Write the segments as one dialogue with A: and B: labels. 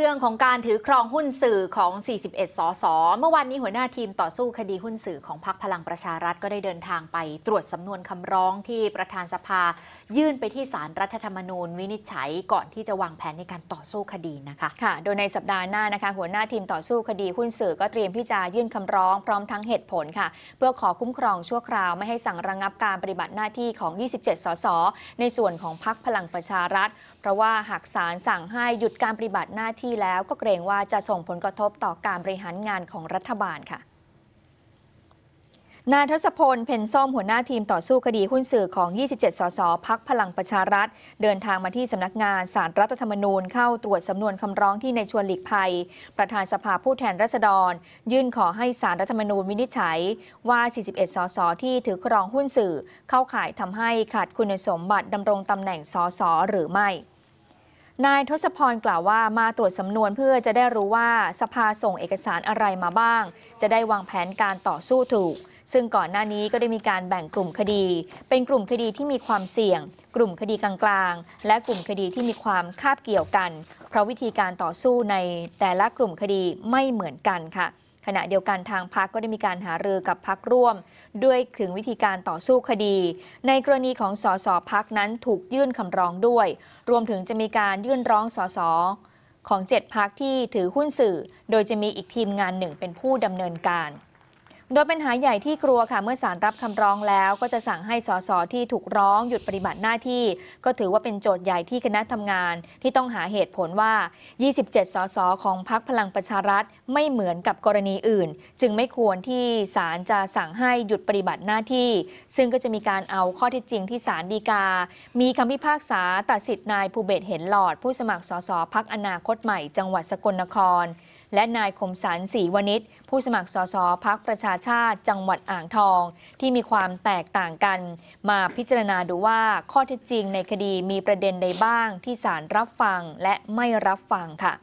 A: เรื่องของการถือครองหุ้นสื่อของ 41 สส เมื่อวานนี้หัวหน้าทีมต่อสู้คดีหุ้นสื่อของพรรคพลังประชารัฐก็ได้เดินทางไป ตรวจสำนวนคำร้องที่ประธานสภา ยื่นไปที่ศาลรรัฐธรรมนูญ วินิจฉัยก่อนที่จะวางแผนในการต่อสู้คดีนะคะค่ะโดยในสัปดาห์หน้านะคะหัวหน้าทีมต่อสู้คดีหุ้นสื่อก็เตรียมที่จะยื่นคำร้องพร้อมทั้งเหตุผลค่ะ เพื่อขอคุ้มครองชั่วคราวไม่ให้สั่งระงงับการปฏิบัติหน้าที่ของ 27 สส ในส่วนของพรรคพลังประชารัฐ เพราะว่าหากศาลสั่งให้หยุดการปฏิบัติหน้าที่ที่แล้วก็เกรงว่าจะส่งผลกระทบต่อการบริหารงานของรัฐบาลค่ะ นายทศพล เพนซ้อมหัวหน้าทีมต่อสู้คดีหุ้นสื่อของ 27 สสพักพลังประชารัฐ เดินทางมาที่สำนักงานสารรัฐธรรมนูญ เข้าตรวจสำนวนคำร้องที่ในชวนหลีกภัย ประธานสภาผู้แทนราษฎร ยื่นขอให้สารรัฐธรรมนูญวินิจฉัยว่า 41 สสที่ถือครองหุ้นสื่อ เข้าข่ายทำให้ขาดคุณสมบัติดำรงตำแหน่งสสหรือไม่นายทศพรกล่าวว่ามาตรวจสำนวนเพื่อจะได้รู้ว่าสภาส่งเอกสารอะไรมาบ้าง จะได้วางแผนการต่อสู้ถูก ซึ่งก่อนหน้านี้ก็ได้มีการแบ่งกลุ่มคดี เป็นกลุ่มคดีที่มีความเสี่ยง กลุ่มคดีกลางๆ และกลุ่มคดีที่มีความคาบเกี่ยวกันเพราะวิธีการต่อสู้ในแต่ละกลุ่มคดีไม่เหมือนกันค่ะขณะเดียวกันทางพักก็ได้มีการหารือกับพักร่วม ด้วยถึงวิธีการต่อสู้คดี ในกรณีของสสพักนั้นถูกยื่นคำร้องด้วย รวมถึงจะมีการยื่นร้องสสของ 7พักที่ถือหุ้นสื่อ โดยจะมีอีกทีมงานหนึ่งเป็นผู้ดำเนินการโดยปัญหาใหญ่ที่กลัวค่ะเมื่อศาลรับคำร้องแล้ว ก็จะสั่งให้สสที่ถูกร้องหยุดปฏิบัติหน้าที่ ก็ถือว่าเป็นโจทย์ใหญ่ที่คณะทำงาน ที่ต้องหาเหตุผลว่า 27สสของพักพลังประชารัฐไม่เหมือนกับกรณีอื่น จึงไม่ควรที่ศาลจะสั่งให้หยุดปฏิบัติหน้าที่ ซึ่งก็จะมีการเอาข้อเท็จจริงที่ศาลฎีกา มีคำพิพากษา ตัดสิทธิ์นายภูเบศเห็นหลอด ผู้สมัครสสพักอนาคตใหม่ จังหวัดสกลนครและนายคมสารศรีวณิชผู้สมัครสสพักประชาชาติจังหวัดอ่างทอง ที่มีความแตกต่างกัน มาพิจารณาดูว่าข้อเท็จจริงในคดีมีประเด็นใดบ้างที่ศาลรับฟังและไม่รับฟังค่ะ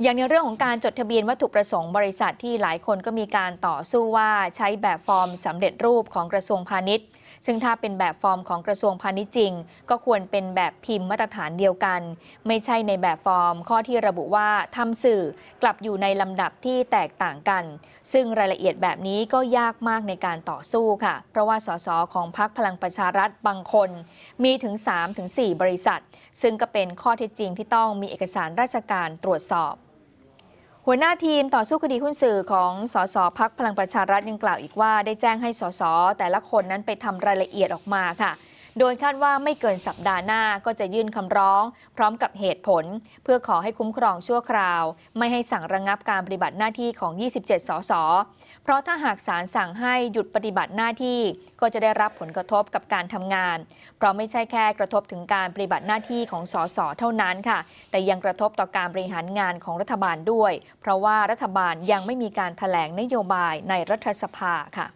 A: อย่างในเรื่องของการจดทะเบียนวัตถุประสงค์บริษัทที่หลายคนก็มีการต่อสู้ว่าใช้แบบฟอร์มสำเร็จรูปของกระทรวงพาณิชย์ซึ่งถ้าเป็นแบบฟอร์มของกระทรวงพาณิชย์จริง ก็ควรเป็นแบบพิมพ์มาตรฐานเดียวกัน ไม่ใช่ในแบบฟอร์มข้อที่ระบุว่าทำสื่อกลับอยู่ในลำดับที่แตกต่างกัน ซึ่งรายละเอียดแบบนี้ก็ยากมากในการต่อสู้ค่ะ เพราะว่า สสของพรรคพลังประชารัฐบางคนมีถึง 3-4 บริษัท ซึ่งก็เป็นข้อเท็จจริงที่ต้องมีเอกสารราชการตรวจสอบหัวหน้าทีมต่อสู้คดีหุ้นสื่อของ สสพักพลังประชารัฐยังกล่าวอีกว่าได้แจ้งให้สสแต่ละคนนั้นไปทำรายละเอียดออกมาค่ะโดยคาดว่าไม่เกินสัปดาห์หน้าก็จะยื่นคำร้องพร้อมกับเหตุผลเพื่อขอให้คุ้มครองชั่วคราว ไม่ให้สั่งระงงับการปฏิบัติหน้าที่ของ 27 สส เพราะถ้าหากศาลสั่งให้หยุดปฏิบัติหน้าที่ ก็จะได้รับผลกระทบกับการทำงาน เพราะไม่ใช่แค่กระทบถึงการปฏิบัติหน้าที่ของสส เท่านั้นค่ะ แต่ยังกระทบต่อการบริหารงานของรัฐบาลด้วย เพราะว่ารัฐบาลยังไม่มีการถแถลงนโยบายในรัฐสภาค่ะ